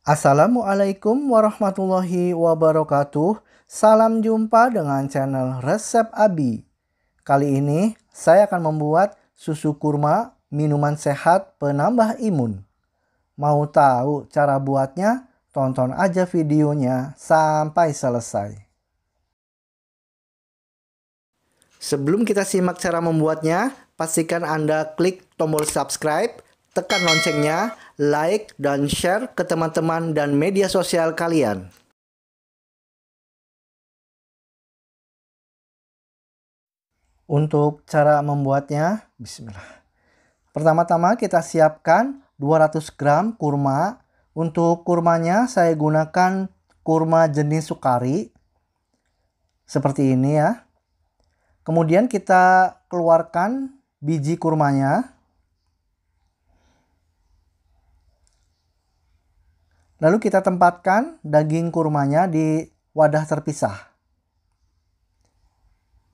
Assalamualaikum warahmatullahi wabarakatuh. Salam jumpa dengan channel Resep Abi. Kali ini saya akan membuat susu kurma minuman sehat penambah imun. Mau tahu cara buatnya? Tonton aja videonya sampai selesai. Sebelum kita simak cara membuatnya, pastikan Anda klik tombol subscribe tekan loncengnya, like, dan share ke teman-teman dan media sosial kalian. Untuk cara membuatnya, bismillah. Pertama-tama kita siapkan 200 gram kurma. Untuk kurmanya saya gunakan kurma jenis sukari. Seperti ini ya. Kemudian kita keluarkan biji kurmanya. Lalu kita tempatkan daging kurmanya di wadah terpisah.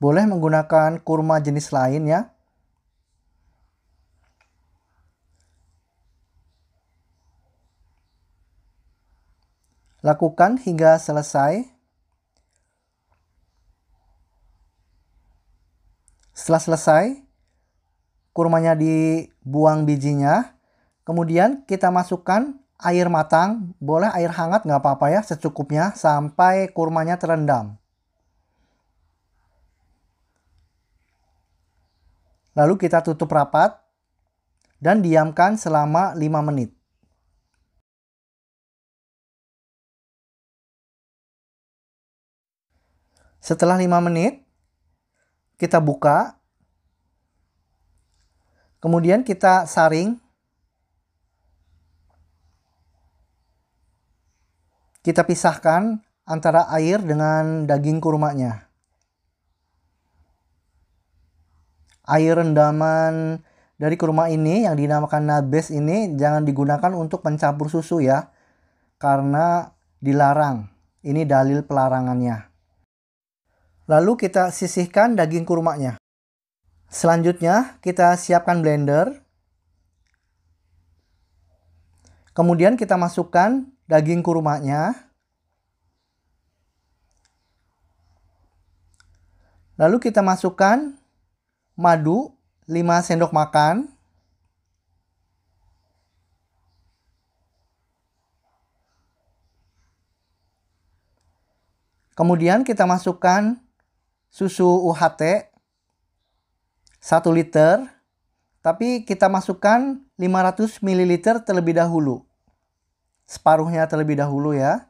Boleh menggunakan kurma jenis lain ya. Lakukan hingga selesai. Setelah selesai, kurmanya dibuang bijinya. Kemudian kita masukkan air matang, boleh air hangat nggak apa-apa ya secukupnya sampai kurmanya terendam. Lalu kita tutup rapat dan diamkan selama 5 menit. Setelah 5 menit, kita buka. Kemudian kita saring Kita pisahkan antara air dengan daging kurmanya. Air rendaman dari kurma ini yang dinamakan nabes ini jangan digunakan untuk mencampur susu ya. Karena dilarang. Ini dalil pelarangannya. Lalu kita sisihkan daging kurmanya. Selanjutnya kita siapkan blender Kemudian kita masukkan daging kurmanya. Lalu kita masukkan madu 5 sendok makan. Kemudian kita masukkan susu UHT 1 liter, tapi kita masukkan 500 ml terlebih dahulu separuhnya terlebih dahulu ya.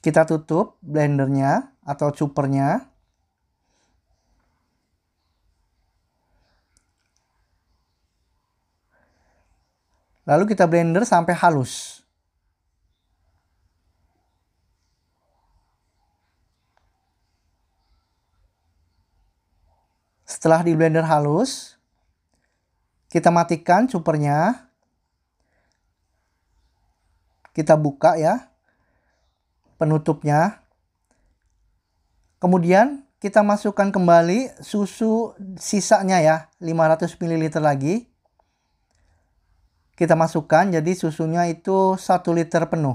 Kita tutup blendernya atau cupernya. Lalu kita blender sampai halus. Setelah di blender halus, kita matikan supernya. Kita buka ya penutupnya. Kemudian kita masukkan kembali susu sisanya ya, 500 ml lagi. Kita masukkan jadi susunya itu 1 liter penuh.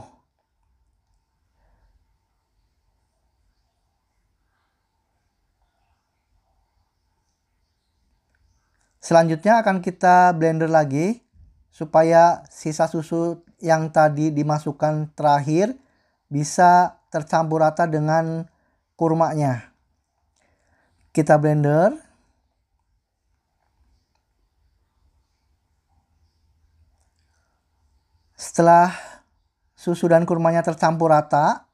Selanjutnya akan kita blender lagi supaya sisa susu yang tadi dimasukkan terakhir bisa tercampur rata dengan kurmanya. Kita blender. Setelah susu dan kurmanya tercampur rata,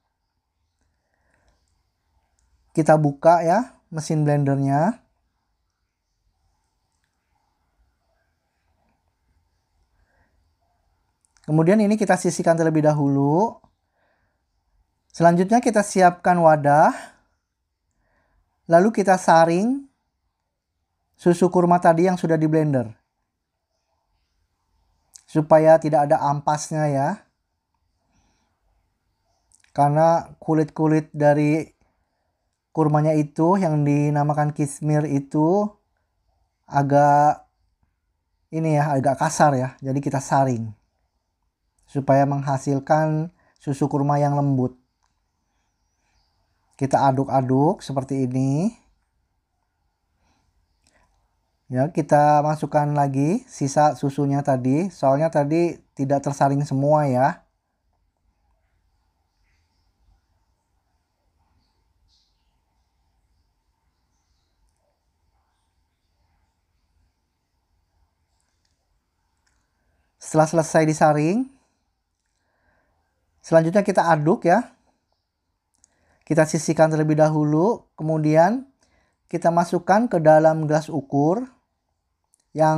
kita buka ya mesin blendernya. Kemudian ini kita sisihkan terlebih dahulu. Selanjutnya kita siapkan wadah. Lalu kita saring susu kurma tadi yang sudah di blender. Supaya tidak ada ampasnya ya. Karena kulit-kulit dari kurmanya itu yang dinamakan kismir itu agak ini ya agak kasar ya. Jadi kita saring supaya menghasilkan susu kurma yang lembut. Kita aduk-aduk seperti ini. Ya, kita masukkan lagi sisa susunya tadi. Soalnya tadi tidak tersaring semua ya. Setelah selesai disaring, Selanjutnya kita aduk ya. Kita sisihkan terlebih dahulu, kemudian kita masukkan ke dalam gelas ukur yang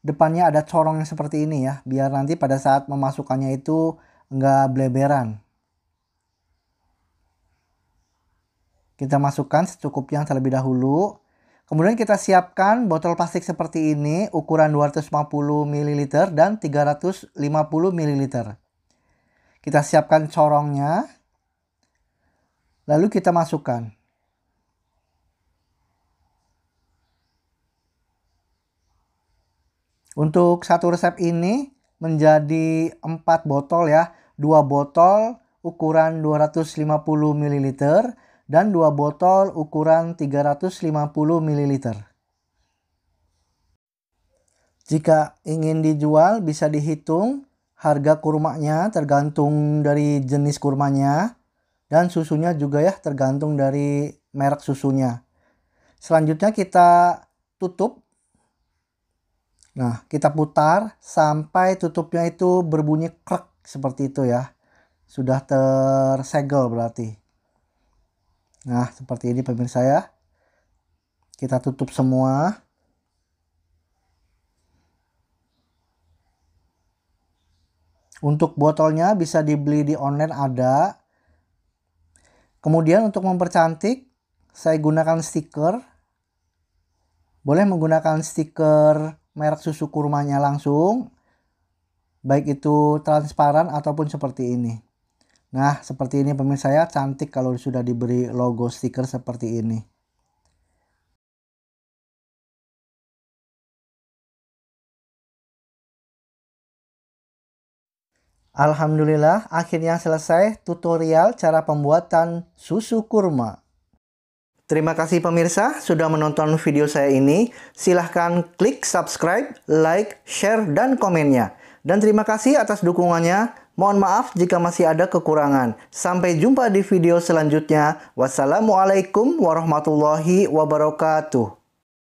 depannya ada corongnya seperti ini ya, biar nanti pada saat memasukkannya itu enggak bleberan. Kita masukkan secukupnya terlebih dahulu. Kemudian kita siapkan botol plastik seperti ini ukuran 250 ml dan 350 ml. Kita siapkan corongnya. Lalu kita masukkan. Untuk satu resep ini menjadi 4 botol ya. 2 botol ukuran 250 ml dan 2 botol ukuran 350 ml. Jika ingin dijual bisa dihitung harga kurmanya tergantung dari jenis kurmanya dan susunya juga ya tergantung dari merek susunya. Selanjutnya kita tutup. Nah, kita putar sampai tutupnya itu berbunyi krek seperti itu ya. Sudah tersegel berarti. Nah, seperti ini pemirsa ya. Kita tutup semua. Untuk botolnya bisa dibeli di online ada. Kemudian untuk mempercantik, saya gunakan stiker. Boleh menggunakan stiker merek susu kurmanya langsung. Baik itu transparan ataupun seperti ini. Nah, seperti ini pemirsa ya, cantik kalau sudah diberi logo stiker seperti ini. Alhamdulillah, akhirnya selesai tutorial cara pembuatan susu kurma. Terima kasih pemirsa sudah menonton video saya ini. Silahkan klik subscribe, like, share, dan komennya. Dan terima kasih atas dukungannya. Mohon maaf jika masih ada kekurangan. Sampai jumpa di video selanjutnya. Wassalamualaikum warahmatullahi wabarakatuh.